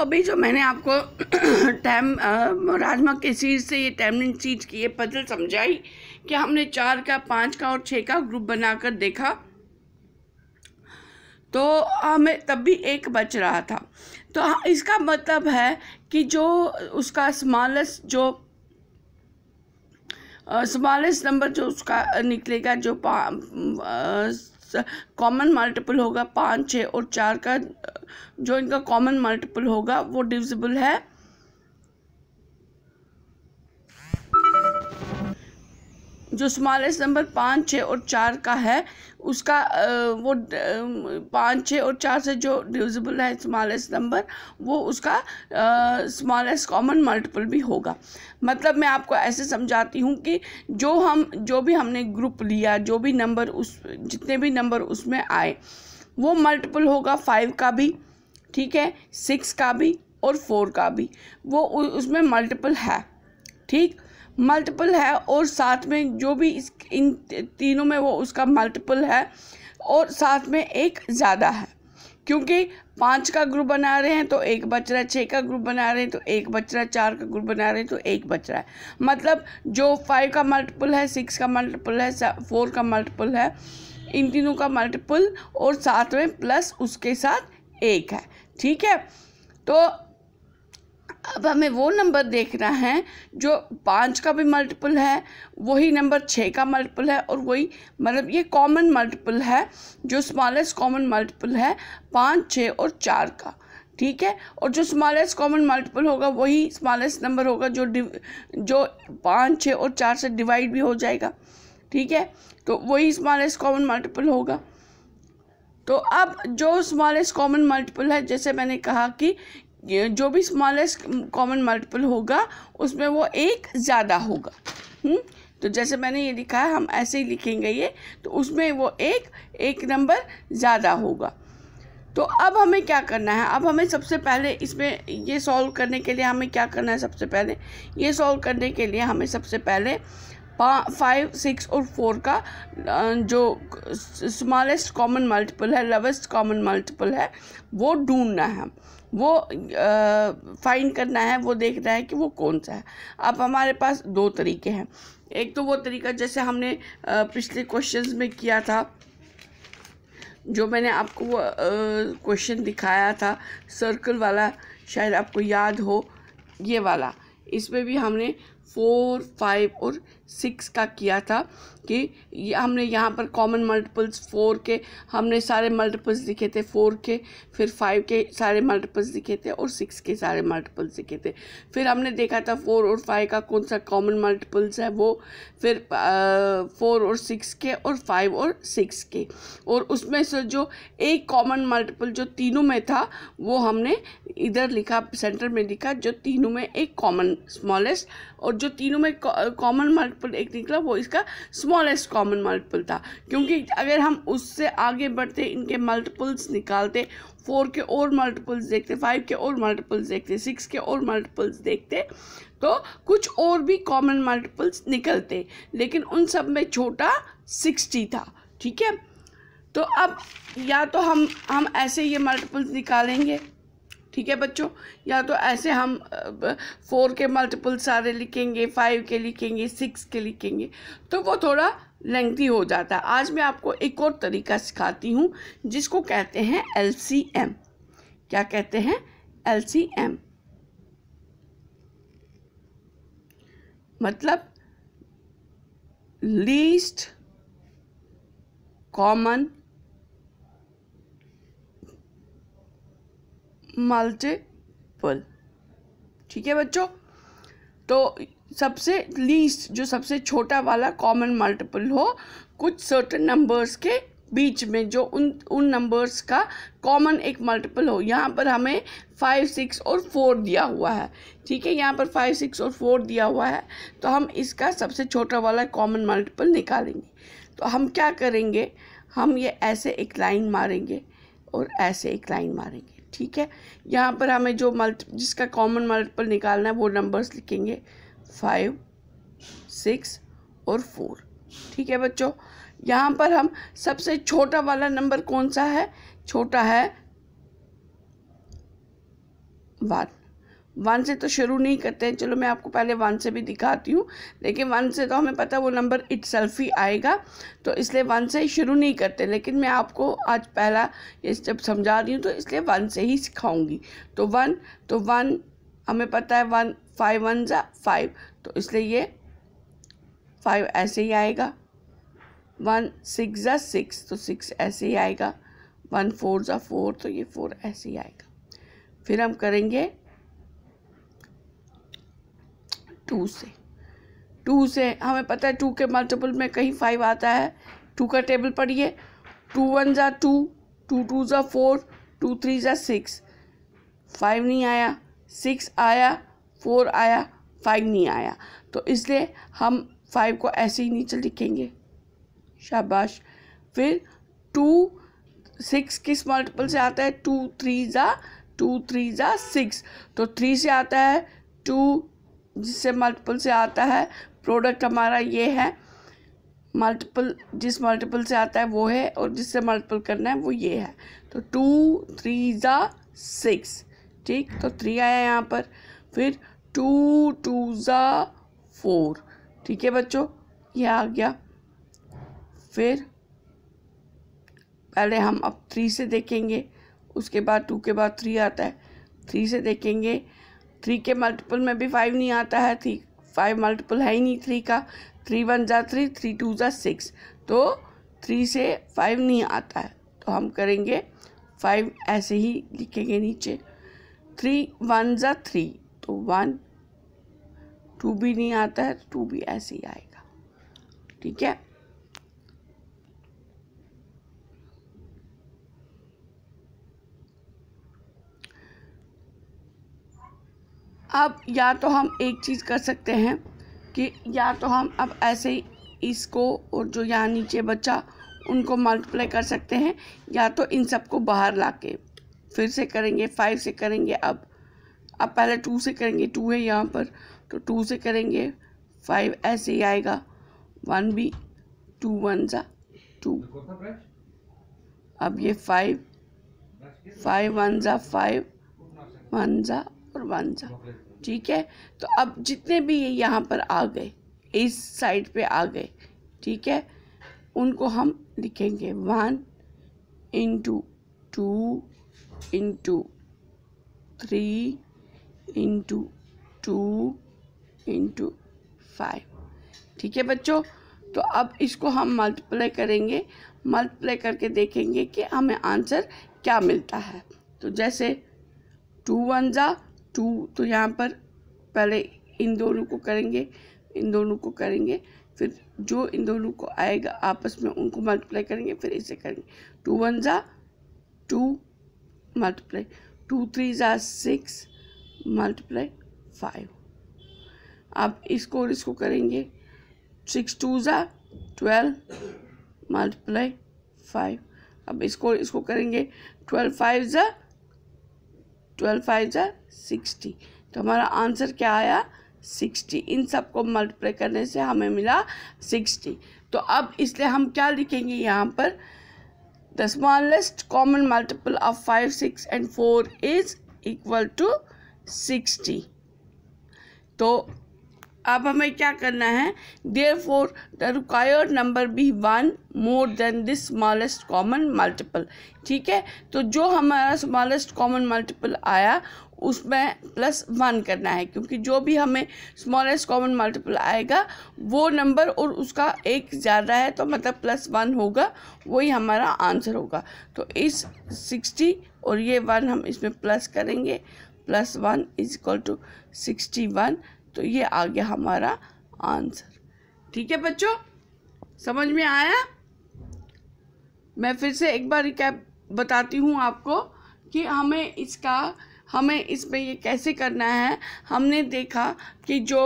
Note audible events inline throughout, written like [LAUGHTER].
अभी जो मैंने आपको टैम [CLEARS THROAT] राजमा के चीज़ से ये टैमलिन चीज की ये पजल समझाई कि हमने चार का पाँच का और छः का ग्रुप बनाकर देखा तो हमें तब भी एक बच रहा था तो हाँ, इसका मतलब है कि जो उसका स्मॉलेस्ट जो स्मॉलेस्ट नंबर जो उसका निकलेगा जो कॉमन मल्टीपल होगा पाँच छः और चार का जो इनका कॉमन मल्टीपल होगा वो डिविजिबल है जो स्मॉलेस्ट नंबर पाँच छः और चार का है उसका वो पाँच छः और चार से जो डिविजिबल है स्मॉलेस्ट नंबर वो उसका स्मॉलेस्ट कॉमन मल्टीपल भी होगा मतलब मैं आपको ऐसे समझाती हूँ कि जो हम जो भी हमने ग्रुप लिया जो भी नंबर उस जितने भी नंबर उसमें आए वो मल्टीपल होगा फाइव का भी ठीक है सिक्स का भी और फोर का भी वो उसमें मल्टीपल है ठीक मल्टीपल है और साथ में जो भी इस इन तीनों में वो उसका मल्टीपल है और साथ में एक ज़्यादा है क्योंकि पाँच का ग्रुप बना रहे हैं तो एक बच रहा है छः का ग्रुप बना रहे हैं तो एक बच रहा है चार का ग्रुप बना रहे हैं तो एक बच रहा है मतलब जो फाइव का मल्टीपल है सिक्स का मल्टीपल है फोर का मल्टीपल है इन तीनों का मल्टीपल और साथ में प्लस उसके साथ एक है ठीक है तो अब हमें वो नंबर देखना है जो पाँच का भी मल्टीपल है वही नंबर छः का मल्टीपल है और वही मतलब ये कॉमन मल्टीपल है जो स्मॉलेस्ट कॉमन मल्टीपल है पाँच छः और चार का ठीक है और जो स्मॉलेस्ट कॉमन मल्टीपल होगा वही स्मॉलेस्ट नंबर होगा जो जो पाँच छः और चार से डिवाइड भी हो जाएगा ठीक है तो वही स्मॉलेस्ट कॉमन मल्टीपल होगा तो अब जो स्मॉलेस्ट कॉमन मल्टीपल है जैसे मैंने कहा कि जो भी स्मॉलेस्ट कॉमन मल्टीपल होगा उसमें वो एक ज़्यादा होगा हुँ? हम्म? तो जैसे मैंने ये लिखा है हम ऐसे ही लिखेंगे ये तो उसमें वो एक एक नंबर ज़्यादा होगा तो अब हमें क्या करना है अब हमें सबसे पहले इसमें ये सॉल्व करने के लिए हमें क्या करना है सबसे पहले ये सॉल्व करने के लिए हमें सबसे पहले पा फाइव सिक्स और फोर का जो स्मॉलेस्ट कॉमन मल्टीपल है लवेस्ट कॉमन मल्टीपल है वो ढूंढना है वो फाइंड करना है वो देखना है कि वो कौन सा है अब हमारे पास दो तरीके हैं एक तो वो तरीका जैसे हमने पिछले क्वेश्चंस में किया था जो मैंने आपको वो क्वेश्चन दिखाया था सर्कल वाला शायद आपको याद हो ये वाला इसमें भी हमने फोर फाइव और सिक्स का किया था कि हमने यहाँ पर कॉमन मल्टीपल्स फोर के हमने सारे मल्टीपल्स दिखे थे फोर के फिर फाइव के सारे मल्टीपल्स दिखे थे और सिक्स के सारे मल्टीपल्स दिखे थे फिर हमने देखा था फोर और फाइव का कौन सा कॉमन मल्टीपल्स है वो फिर फोर और सिक्स के और फाइव और सिक्स के और उसमें से जो एक कॉमन मल्टीपल जो तीनों में था वो हमने इधर लिखा सेंटर में लिखा जो तीनों में एक कॉमन स्मॉलेस्ट और और जो तीनों में कॉमन मल्टीपल एक निकला वो इसका स्मॉलेस्ट कॉमन मल्टीपल था क्योंकि अगर हम उससे आगे बढ़ते इनके मल्टीपल्स निकालते फोर के और मल्टीपल्स देखते फाइव के और मल्टीपल्स देखते सिक्स के और मल्टीपल्स देखते तो कुछ और भी कॉमन मल्टीपल्स निकलते लेकिन उन सब में छोटा सिक्सटी था ठीक है तो अब या तो हम हम ऐसे ये मल्टीपल्स निकालेंगे ठीक है बच्चों या तो ऐसे हम फोर के मल्टीपल सारे लिखेंगे फाइव के लिखेंगे सिक्स के लिखेंगे तो वो थोड़ा लेंथी हो जाता है आज मैं आपको एक और तरीका सिखाती हूँ जिसको कहते हैं एल क्या कहते हैं एल मतलब लीस्ट कॉमन मल्टीपल ठीक है बच्चों तो सबसे लीस्ट जो सबसे छोटा वाला कॉमन मल्टीपल हो कुछ सर्टन नंबर्स के बीच में जो उन उन नंबर्स का कॉमन एक मल्टीपल हो यहाँ पर हमें फाइव सिक्स और फोर दिया हुआ है ठीक है यहाँ पर फाइव सिक्स और फोर दिया हुआ है तो हम इसका सबसे छोटा वाला कॉमन मल्टीपल निकालेंगे तो हम क्या करेंगे हम ये ऐसे एक लाइन मारेंगे और ऐसे एक लाइन मारेंगे ठीक है यहाँ पर हमें जो मल्ट जिसका कॉमन मल्टीपल निकालना है वो नंबर्स लिखेंगे फाइव सिक्स और फोर ठीक है बच्चों यहाँ पर हम सबसे छोटा वाला नंबर कौन सा है छोटा है वन वन से तो शुरू नहीं करते हैं चलो मैं आपको पहले वन से भी दिखाती हूँ लेकिन वन से तो हमें पता है वो नंबर इट ही आएगा तो इसलिए वन से शुरू नहीं करते लेकिन मैं आपको आज पहला ये जब समझा रही हूँ तो इसलिए वन से ही सिखाऊंगी तो वन तो वन हमें पता है वन फाइव वन ज़ा फाइव तो इसलिए ये फाइव ऐसे ही आएगा वन सिक्स ज़ा सिक्स तो सिक्स ऐसे ही आएगा वन फोर ज़ा फोर तो ये फोर ऐसे ही आएगा फिर हम करेंगे टू से टू से हमें पता है टू के मल्टीपल में कहीं फाइव आता है टू का टेबल पढ़िए टू वन ज़ा टू टू टू ज़ा फोर टू थ्री ज़ा सिक्स फाइव नहीं आया सिक्स आया फोर आया फाइव नहीं आया तो इसलिए हम फाइव को ऐसे ही नीचे लिखेंगे शाबाश फिर टू सिक्स किस मल्टीपल से आता है टू थ्री ज़ा टू थ्री ज़ा सिक्स तो थ्री से आता है टू जिससे मल्टीपल से आता है प्रोडक्ट हमारा ये है मल्टीपल जिस मल्टीपल से आता है वो है और जिससे मल्टीपल करना है वो ये है तो टू थ्री ज़ा सिक्स ठीक तो थ्री आया यहाँ पर फिर टू टू ज़ा फोर ठीक है बच्चों ये आ गया फिर पहले हम अब थ्री से देखेंगे उसके बाद टू के बाद थ्री आता है थ्री से देखेंगे थ्री के मल्टीपल में भी फाइव नहीं आता है थ्री फाइव मल्टीपल है ही नहीं थ्री का थ्री वन ज़ा थ्री थ्री टू ज़ा सिक्स तो थ्री से फाइव नहीं आता है तो हम करेंगे फाइव ऐसे ही लिखेंगे नीचे थ्री वन ज़ा थ्री तो वन टू भी नहीं आता है टू तो भी ऐसे ही आएगा ठीक है अब या तो हम एक चीज़ कर सकते हैं कि या तो हम अब ऐसे ही इसको और जो यहाँ नीचे बच्चा उनको मल्टीप्लाई कर सकते हैं या तो इन सबको बाहर ला के फिर से करेंगे फाइव से करेंगे अब अब पहले टू से करेंगे टू है यहाँ पर तो टू से करेंगे फाइव ऐसे ही आएगा वन बी टू वन ज़ा टू अब ये फाइव फाइव वन ज़ा फाइव वन ज़ा और वानजा ठीक है तो अब जितने भी ये यहाँ पर आ गए इस साइड पे आ गए ठीक है उनको हम लिखेंगे one into two into three into two into five ठीक है बच्चों तो अब इसको हम मल्टीप्लाई करेंगे मल्टीप्लाई करके देखेंगे कि हमें आंसर क्या मिलता है तो जैसे टू वन ज़ा टू तो यहाँ पर पहले इन दोनों को करेंगे इन दोनों को करेंगे फिर जो इन दोनों को आएगा आपस में उनको मल्टीप्लाई करेंगे फिर इसे करेंगे टू वन ज़ा टू मल्टीप्लाई टू थ्री ज़ा सिक्स मल्टीप्लाई फाइव आप इसको और इसको करेंगे सिक्स टू ज़ा ट्वेल्व मल्टीप्लाई फाइव अब इसको इसको करेंगे ट्वेल्व फाइव ज़ा ट्वेल्व फाइव ज़ा सिक्सटी तो हमारा आंसर क्या आया सिक्सटी इन सबको मल्टीप्लाई करने से हमें मिला सिक्सटी तो अब इसलिए हम क्या लिखेंगे यहाँ पर the smallest common multiple of five six and four is equal to sixty तो अब हमें क्या करना है therefore the required number be one more than this smallest common multiple ठीक है तो जो हमारा स्मॉलेस्ट कॉमन मल्टीपल आया उसमें प्लस वन करना है क्योंकि जो भी हमें स्मॉलेस्ट कॉमन मल्टीपल आएगा वो नंबर और उसका एक ज़्यादा है तो मतलब प्लस वन होगा वही हमारा आंसर होगा तो इस सिक्सटी और ये वन हम इसमें प्लस करेंगे plus one is equal to sixty one तो ये आ गया हमारा आंसर ठीक है बच्चों समझ में आया मैं फिर से एक बार रिकैप बताती हूँ आपको कि हमें इसका हमें इसमें ये कैसे करना है हमने देखा कि जो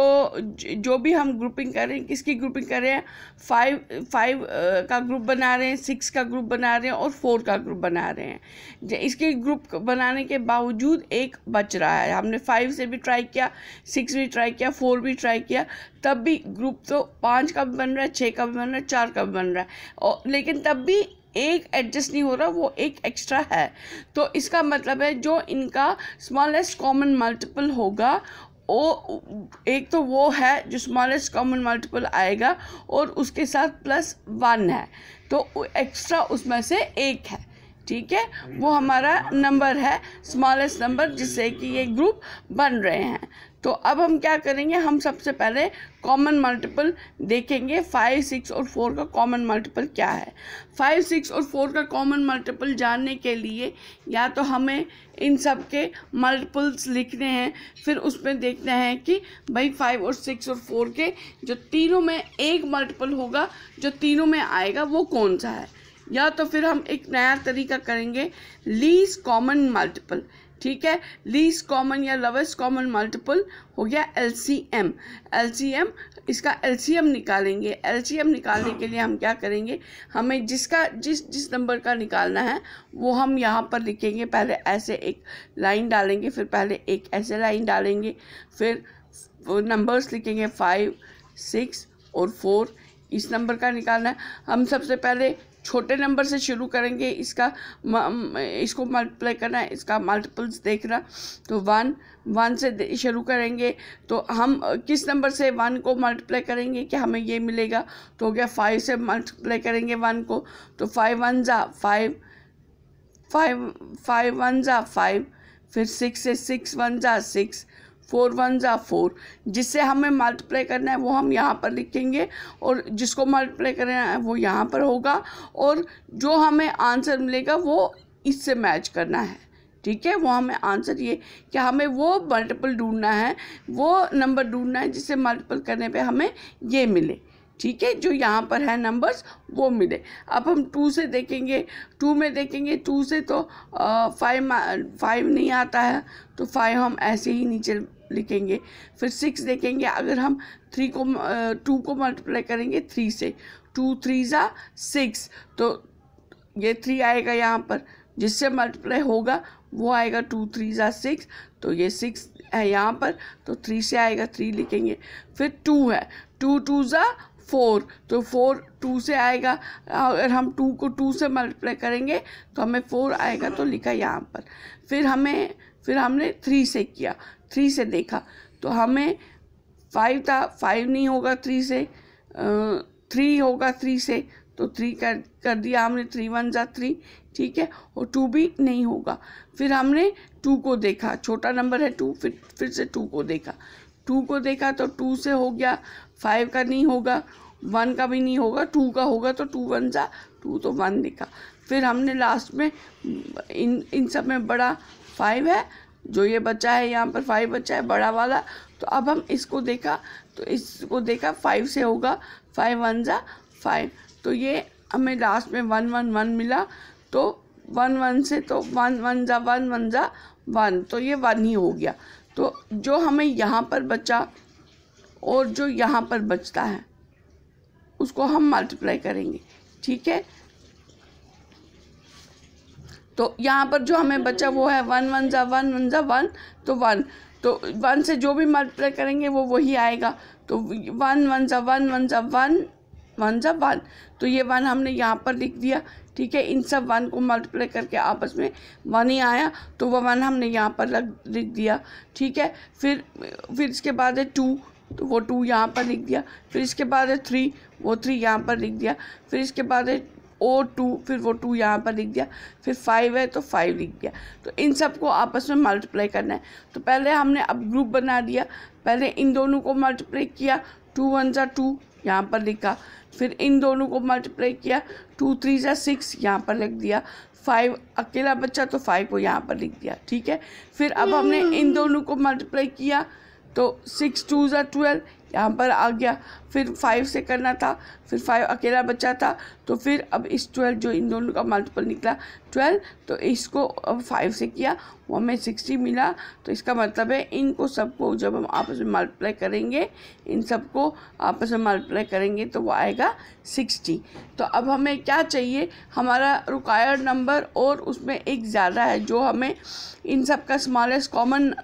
जो भी हम ग्रुपिंग कर रहे हैं किसकी ग्रुपिंग कर रहे हैं फाइव फाइव का ग्रुप बना रहे हैं सिक्स का ग्रुप बना रहे हैं और फोर का ग्रुप बना रहे हैं इसके ग्रुप बनाने के बावजूद एक बच रहा है हमने फाइव से भी ट्राई किया सिक्स भी ट्राई किया फोर भी ट्राई किया तब भी ग्रुप तो पाँच का भी बन रहा है छः का भी बन रहा है चार का भी बन रहा है और लेकिन तब भी एक एडजस्ट नहीं हो रहा वो एक एक्स्ट्रा है तो इसका मतलब है जो इनका स्मॉलेस्ट कॉमन मल्टीपल होगा ओ एक तो वो है जो स्मॉलेस्ट कॉमन मल्टीपल आएगा और उसके साथ प्लस वन है तो एक्स्ट्रा उसमें से एक है ठीक है वो हमारा नंबर है स्मॉलेस्ट नंबर जिससे कि ये ग्रुप बन रहे हैं तो अब हम क्या करेंगे हम सबसे पहले कॉमन मल्टीपल देखेंगे फाइव सिक्स और फोर का कॉमन मल्टीपल क्या है फाइव सिक्स और फोर का कॉमन मल्टीपल जानने के लिए या तो हमें इन सब के मल्टीपल्स लिखने हैं फिर उसमें देखते हैं कि भाई फाइव और सिक्स और फोर के जो तीनों में एक मल्टीपल होगा जो तीनों में आएगा वो कौन सा है या तो फिर हम एक नया तरीका करेंगे लीज कॉमन मल्टीपल ठीक है लीज कॉमन या लवेस्ट कॉमन मल्टीपल हो गया सी एम इसका एम निकालेंगे एम निकालने के लिए हम क्या करेंगे हमें जिसका जिस जिस नंबर का निकालना है वो हम यहाँ पर लिखेंगे पहले ऐसे एक लाइन डालेंगे फिर पहले एक ऐसे लाइन डालेंगे फिर नंबर्स लिखेंगे फाइव सिक्स और फोर इस नंबर का निकालना है हम सबसे पहले छोटे नंबर से शुरू करेंगे इसका इसको मल्टीप्लाई करना है इसका मल्टीपल्स देखना तो वन वन से शुरू करेंगे तो हम किस नंबर से वन को मल्टीप्लाई करेंगे कि हमें ये मिलेगा तो हो गया फाइव से मल्टीप्लाई करेंगे वन को तो फाइव वन ज़ा फाइव फाइव फाइव वन ज़ा फाइव फिर सिक्स से सिक्स वन ज़ा सिक्स फोर वन ज़ा फोर जिससे हमें मल्टीप्लाई करना है वो हम यहाँ पर लिखेंगे और जिसको मल्टीप्लाई करना है वो यहाँ पर होगा और जो हमें आंसर मिलेगा वो इससे मैच करना है ठीक है वो हमें आंसर ये कि हमें वो मल्टीपल ढूंढना है वो नंबर ढूंढना है जिसे मल्टीपल करने पे हमें ये मिले ठीक है जो यहाँ पर है नंबर्स वो मिले अब हम टू से देखेंगे टू में देखेंगे टू से तो फाइव फाइव नहीं आता है तो फाइव हम ऐसे ही नीचे लिखेंगे फिर सिक्स देखेंगे अगर हम थ्री को टू को मल्टीप्लाई करेंगे थ्री से टू थ्री ज़ा सिक्स तो ये थ्री आएगा यहाँ पर जिससे मल्टीप्लाई होगा वो आएगा टू थ्री ज़ा सिक्स तो ये सिक्स है यहाँ पर तो थ्री से आएगा थ्री लिखेंगे फिर टू है टू टू ज़ा फोर तो फोर टू से आएगा अगर हम टू को टू से मल्टीप्लाई करेंगे तो हमें फोर आएगा तो लिखा यहाँ पर फिर हमें फिर हमने थ्री से किया थ्री से देखा तो हमें फाइव था फाइव नहीं होगा थ्री से थ्री होगा थ्री से तो थ्री कर कर दिया हमने थ्री वन जा थ्री ठीक है और टू भी नहीं होगा फिर हमने टू को देखा छोटा नंबर है टू फिर फिर से टू को देखा टू को देखा तो टू से हो गया फाइव का नहीं होगा वन का भी नहीं होगा टू का होगा तो टू वन जा टू तो वन देखा फिर हमने लास्ट में इन इन सब में बड़ा फाइव है जो ये बच्चा है यहाँ पर फाइव बच्चा है बड़ा वाला तो अब हम इसको देखा तो इसको देखा फाइव से होगा फाइव वन ज़ा फाइव तो ये हमें लास्ट में वन वन वन मिला तो वन वन से तो वन वन ज़ा वन वन ज़ा वन तो ये वन ही हो गया तो जो हमें यहाँ पर बचा और जो यहाँ पर बचता है उसको हम मल्टीप्लाई करेंगे ठीक है तो यहाँ पर जो हमें बचा वो है वन वन ज़ा वन वन ज़ा वन तो वन तो वन से जो भी मल्टीप्लाई करेंगे वो वही आएगा तो वन वन ज़ा वन वन ज़ा वन वन ज़ा वन तो ये वन हमने यहाँ पर लिख दिया ठीक है इन सब वन को मल्टीप्लाई करके आपस में वन ही आया तो वह वन हमने यहाँ पर लग लिख दिया ठीक है फिर फिर इसके बाद है टू तो वो टू यहाँ पर लिख दिया फिर इसके बाद है थ्री वो थ्री यहाँ पर लिख दिया फिर इसके बाद है ओ टू फिर वो टू यहाँ पर लिख दिया फिर फाइव है तो फाइव लिख दिया तो इन सब को आपस में मल्टीप्लाई करना है तो पहले हमने अब ग्रुप बना दिया पहले इन दोनों को मल्टीप्लाई किया टू वन ज़ा टू यहाँ पर लिखा फिर इन दोनों को मल्टीप्लाई किया टू थ्री ज़ा सिक्स यहाँ पर लिख दिया फाइव अकेला बच्चा तो फाइव को यहाँ पर लिख दिया ठीक है फिर अब हमने इन दोनों को मल्टीप्लाई किया तो सिक्स टू ज़ा ट्वेल्व यहाँ पर आ गया फिर फाइव से करना था फिर फाइव अकेला बचा था तो फिर अब इस ट्वेल्व जो इन दोनों का मल्टीपल निकला ट्वेल्व तो इसको अब फाइव से किया वो हमें सिक्सटी मिला तो इसका मतलब है इनको सबको जब हम आपस में मल्टीप्लाई करेंगे इन सबको आपस में मल्टीप्लाई करेंगे तो वो आएगा सिक्सटी तो अब हमें क्या चाहिए हमारा रिक्वायर्ड नंबर और उसमें एक ज़्यादा है जो हमें इन सब का स्मॉलेस्ट कॉमन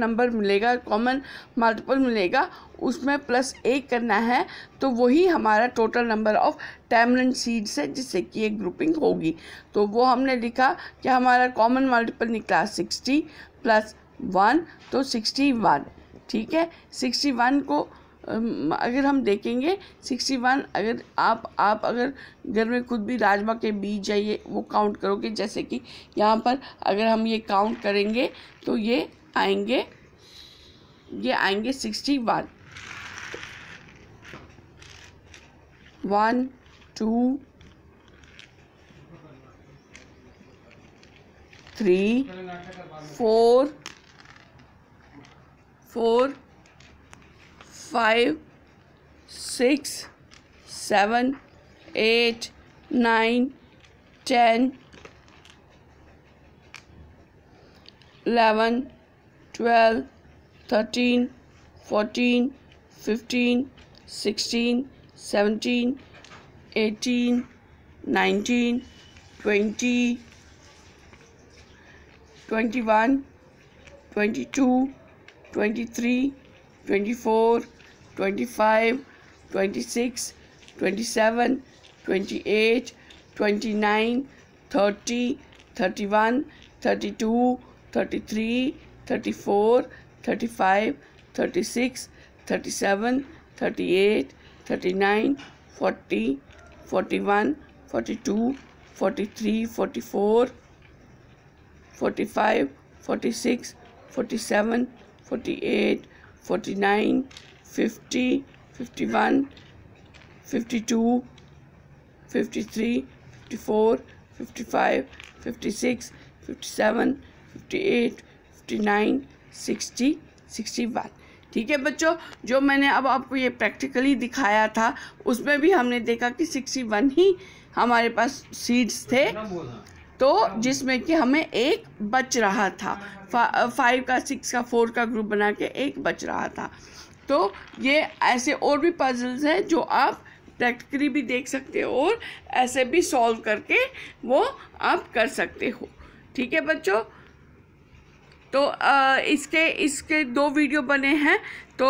नंबर मिलेगा कॉमन मल्टीपल मिलेगा उसमें प्लस एक करना है तो वही हमारा total number of tamarind seeds है जिससे कि एक ग्रुपिंग होगी तो वो हमने लिखा कि हमारा कॉमन मल्टीपल निकला सिक्सटी प्लस वन तो सिक्सटी वन ठीक है सिक्सटी वन को अगर हम देखेंगे सिक्सटी वन अगर आप आप अगर घर में खुद भी राजमा के बीज जाइए वो काउंट करोगे जैसे कि यहाँ पर अगर हम ये काउंट करेंगे तो ये आएंगे ये आएंगे sixty one one two three four four five six seven eight nine ten eleven twelve thirteen fourteen fifteen sixteen 17, 18, 19, 20, 21, 22, 23, 24, 25, 26, 27, 28, 29, 30, 31, 32, 33, 34, 35, 36, 37, 38, 39, 40, 41, 42, 43, 44, 45, 46, 47, 48, 49, 50, 51, 52, 53, 54, 55, 56, 57, 58, 59, 60, 61. ठीक है बच्चों जो मैंने अब आपको ये प्रैक्टिकली दिखाया था उसमें भी हमने देखा कि सिक्सटी वन ही हमारे पास सीड्स थे तो जिसमें कि हमें एक बच रहा था फा, फाइव uh, का सिक्स का फोर का ग्रुप बना के एक बच रहा था तो ये ऐसे और भी पजल्स हैं जो आप प्रैक्टिकली भी देख सकते हो और ऐसे भी सॉल्व करके वो आप कर सकते हो ठीक है बच्चों तो आ, इसके इसके दो वीडियो बने हैं तो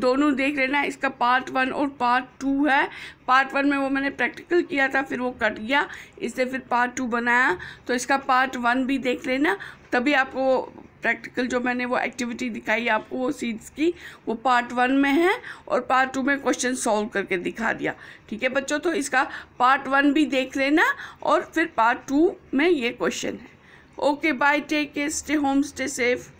दोनों देख लेना इसका पार्ट वन और पार्ट टू है पार्ट वन में वो मैंने प्रैक्टिकल किया था फिर वो कट गया इससे फिर पार्ट टू बनाया तो इसका पार्ट वन भी देख लेना तभी आपको प्रैक्टिकल जो मैंने वो एक्टिविटी दिखाई आपको वो सीड्स की वो पार्ट वन में है और पार्ट टू में क्वेश्चन सॉल्व करके दिखा दिया ठीक है बच्चों तो इसका पार्ट वन भी देख लेना और फिर पार्ट टू में ये क्वेश्चन है Okay, bye. Take care. Stay home. Stay safe.